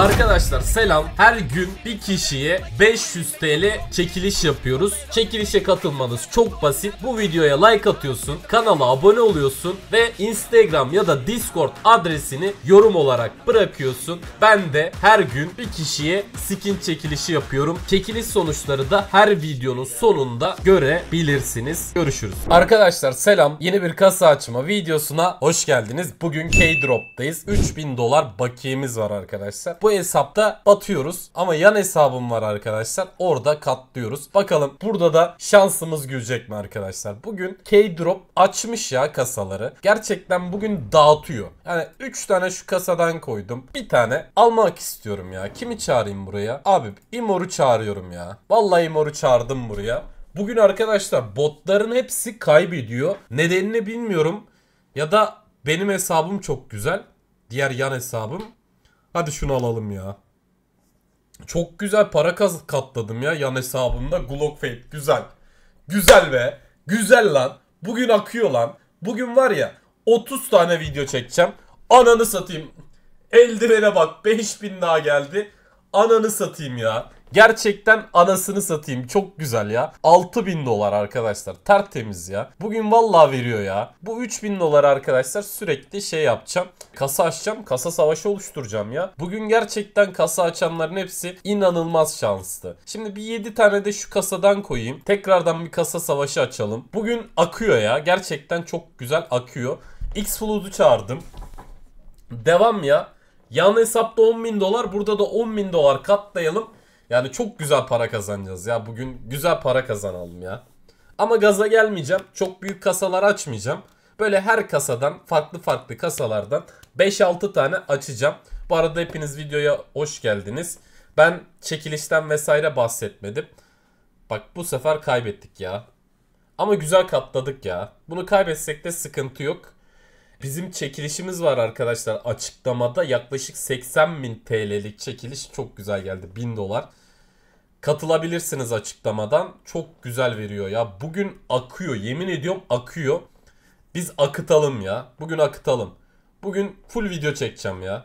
Arkadaşlar selam. Her gün bir kişiye 500 TL çekiliş yapıyoruz. Çekilişe katılmanız çok basit. Bu videoya like atıyorsun, kanala abone oluyorsun ve Instagram ya da Discord adresini yorum olarak bırakıyorsun. Ben de her gün bir kişiye skin çekilişi yapıyorum. Çekiliş sonuçları da her videonun sonunda görebilirsiniz. Görüşürüz. Arkadaşlar selam. Yeni bir kasa açma videosuna hoş geldiniz. Bugün K-Drop'tayız. 3000 dolar bakiyemiz var arkadaşlar. Bu bu hesapta batıyoruz. Ama yan hesabım var arkadaşlar. Orada katlıyoruz. Bakalım burada da şansımız gülecek mi arkadaşlar? Bugün K-Drop açmış ya kasaları. Gerçekten bugün dağıtıyor. Yani 3 tane şu kasadan koydum. Bir tane almak istiyorum ya. Kimi çağırayım buraya? Abi Imor'u çağırıyorum ya. Vallahi Imor'u çağırdım buraya. Bugün arkadaşlar botların hepsi kaybediyor. Nedenini bilmiyorum. Ya da benim hesabım çok güzel. Diğer yan hesabım Hadi şunu alalım ya. Çok güzel para kaz katladım ya yan hesabımda. Glock Fate güzel. Güzel be. Güzel lan. Bugün akıyor lan. Bugün var ya 30 tane video çekeceğim. Ananı satayım. Eldivene bak 5000 daha geldi. Ananı satayım ya. Gerçekten anasını satayım. Çok güzel ya. 6000 dolar arkadaşlar. Tertemiz ya. Bugün vallahi veriyor ya. Bu 3000 dolar arkadaşlar sürekli şey yapacağım. Kasa açacağım. Kasa savaşı oluşturacağım ya. Bugün gerçekten kasa açanların hepsi inanılmaz şanslı. Şimdi bir 7 tane de şu kasadan koyayım. Tekrardan bir kasa savaşı açalım. Bugün akıyor ya. Gerçekten çok güzel akıyor. X-Flood'u çağırdım. Devam ya. Yan hesapta 10.000 dolar. Burada da 10.000 dolar katlayalım. Yani çok güzel para kazanacağız ya. Bugün güzel para kazanalım ya. Ama gaza gelmeyeceğim. Çok büyük kasalar açmayacağım. Böyle her kasadan farklı farklı kasalardan 5-6 tane açacağım. Bu arada hepiniz videoya hoş geldiniz. Ben çekilişten vesaire bahsetmedim. Bak bu sefer kaybettik ya. Ama güzel katladık ya. Bunu kaybetsek de sıkıntı yok. Bizim çekilişimiz var arkadaşlar açıklamada. Yaklaşık 80 bin TL'lik çekiliş çok güzel geldi. 1000 dolar. Katılabilirsiniz açıklamadan. Çok güzel veriyor ya. Bugün akıyor. Yemin ediyorum akıyor. Biz akıtalım ya. Bugün akıtalım. Bugün full video çekeceğim ya.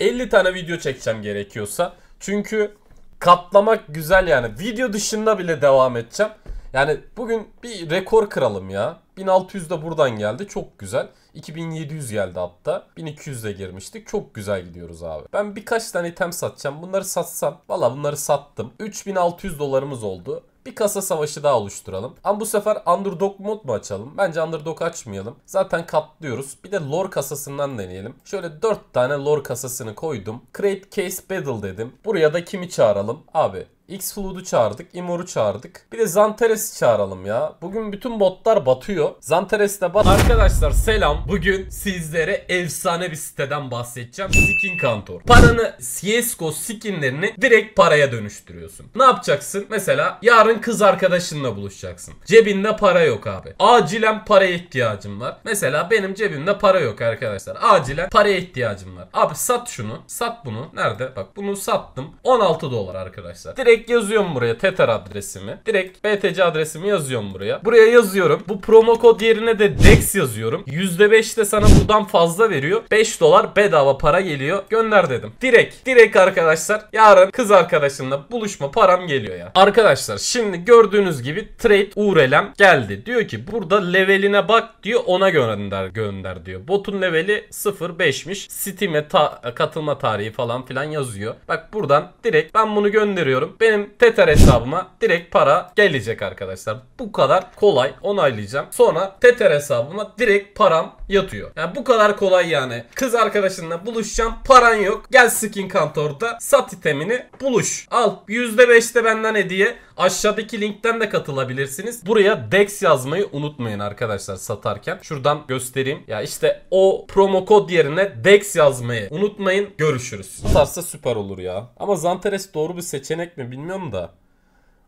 50 tane video çekeceğim gerekiyorsa. Çünkü katlamak güzel yani. Video dışında bile devam edeceğim. Yani bugün bir rekor kıralım ya. 1600 de buradan geldi. Çok güzel. 2700 geldi hatta. 1200 de girmiştik. Çok güzel gidiyoruz abi. Ben birkaç tane item satacağım. Bunları satsam. Valla bunları sattım. 3600 dolarımız oldu. Bir kasa savaşı daha oluşturalım. Ama bu sefer underdog mod mu açalım? Bence underdog açmayalım. Zaten katlıyoruz. Bir de lore kasasından deneyelim. Şöyle 4 tane lore kasasını koydum. Create case battle dedim. Buraya da kimi çağıralım? Abi X-Flood'u çağırdık. Imor'u çağırdık. Bir de Zanteres'i çağıralım ya. Bugün bütün botlar batıyor. Zanteres de bat. Arkadaşlar selam. Bugün sizlere efsane bir siteden bahsedeceğim. Skin Kantor. Paranı CSGO skinlerini direkt paraya dönüştürüyorsun. Ne yapacaksın? Mesela yarın kız arkadaşınla buluşacaksın. Cebinde para yok abi. Acilen paraya ihtiyacım var. Mesela benim cebimde para yok arkadaşlar. Acilen paraya ihtiyacım var. Abi sat şunu. Sat bunu. Nerede? Bak bunu sattım. 16 dolar arkadaşlar. Direkt direkt yazıyorum buraya Tether adresimi. Direkt BTC adresimi yazıyorum buraya. Buraya yazıyorum. Bu promo kod yerine de DEX yazıyorum. %5 de sana buradan fazla veriyor. 5 dolar bedava para geliyor. Gönder dedim. Direkt. Direkt arkadaşlar. Yarın kız arkadaşımla buluşma param geliyor ya. Arkadaşlar şimdi gördüğünüz gibi trade URL'em geldi. Diyor ki burada leveline bak diyor ona gönder gönder diyor. Botun leveli 0.5'miş. Steam'e ta katılma tarihi falan filan yazıyor. Bak buradan direkt ben bunu gönderiyorum benim Tether hesabıma direkt para gelecek arkadaşlar. Bu kadar kolay onaylayacağım. Sonra Tether hesabıma direkt param yatıyor. Yani bu kadar kolay yani. Kız arkadaşınla buluşacağım. Paran yok. Gel skin kantorda sat itemini buluş. Al %5'te benden hediye. Aşağıdaki linkten de katılabilirsiniz. Buraya DEX yazmayı unutmayın arkadaşlar satarken. Şuradan göstereyim. Ya işte o promo kod yerine DEX yazmayı unutmayın. Görüşürüz. Satarsa süper olur ya. Ama Zanteres doğru bir seçenek mi bilmiyorum da.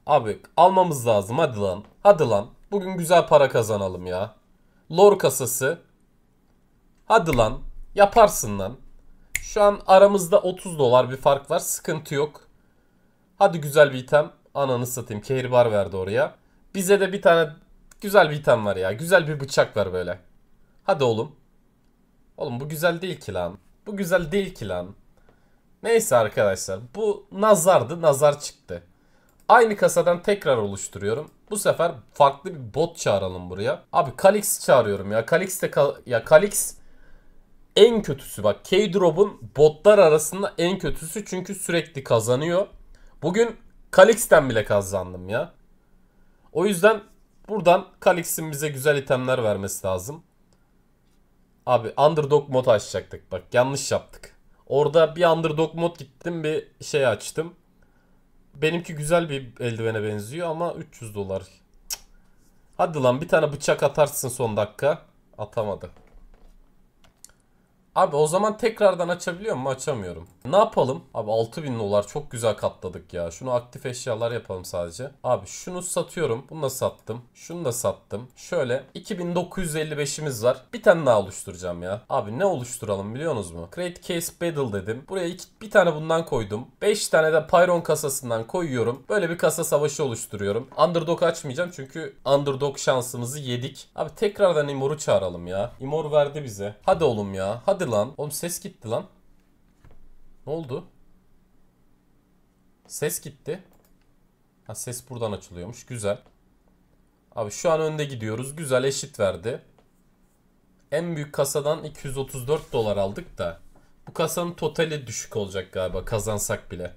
Abi almamız lazım hadi lan. Hadi lan. Bugün güzel para kazanalım ya. Lor kasası. Hadi lan. Yaparsın lan. Şu an aramızda 30 dolar bir fark var. Sıkıntı yok. Hadi güzel bir item. Ananı satayım. Kehribar verdi oraya. Bize de bir tane güzel bir item var ya. Güzel bir bıçak ver böyle. Hadi oğlum. Oğlum bu güzel değil ki lan. Bu güzel değil ki lan. Neyse arkadaşlar bu nazardı nazar çıktı. Aynı kasadan tekrar oluşturuyorum. Bu sefer farklı bir bot çağıralım buraya. Abi Kalix çağırıyorum ya. Kalix de kal ya Kalix en kötüsü bak. K-Drop'un botlar arasında en kötüsü çünkü sürekli kazanıyor. Bugün Kalix'ten bile kazandım ya. O yüzden buradan Kalix'in bize güzel itemler vermesi lazım. Abi underdog mod açacaktık bak yanlış yaptık. Orada bir underdog mod gittim bir şey açtım. Benimki güzel bir eldivene benziyor ama 300 dolar. Cık. Hadi lan bir tane bıçak atarsın son dakika. Atamadı. Abi o zaman tekrardan açabiliyor mu? Açamıyorum. Ne yapalım? Abi 6000 dolar çok güzel katladık ya. Şunu aktif eşyalar yapalım sadece. Abi şunu satıyorum. Bunu da sattım. Şunu da sattım. Şöyle 2955'imiz var. Bir tane daha oluşturacağım ya. Abi ne oluşturalım biliyorsunuz mu? Create Case Battle dedim. Buraya iki, bir tane bundan koydum. 5 tane de Pyron kasasından koyuyorum. Böyle bir kasa savaşı oluşturuyorum. Underdog açmayacağım çünkü Underdog şansımızı yedik. Abi tekrardan Imor'u çağıralım ya. Imor verdi bize. Hadi oğlum ya. Hadi lan? Oğlum ses gitti lan. Ne oldu? Ses gitti. Ha ses buradan açılıyormuş. Güzel. Abi şu an önde gidiyoruz. Güzel eşit verdi. En büyük kasadan 234 dolar aldık da. Bu kasanın totali düşük olacak galiba kazansak bile.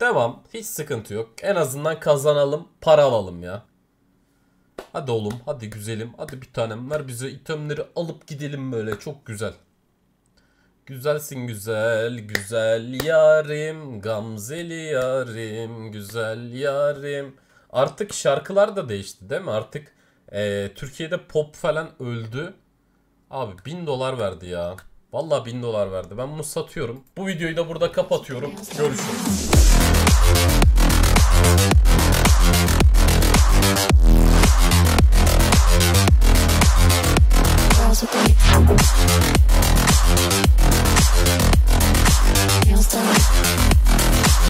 Devam. Hiç sıkıntı yok. En azından kazanalım. Para alalım ya. Hadi oğlum hadi güzelim hadi bir tanem ver bize itemleri alıp gidelim böyle çok güzel. Güzelsin güzel güzel yarim gamzeli yarim güzel yarim. Artık şarkılar da değişti değil mi? Artık e, Türkiye'de pop falan öldü. Abi bin dolar verdi ya. Valla bin dolar verdi. Ben bunu satıyorum. Bu videoyu da burada kapatıyorum. Görüşürüz.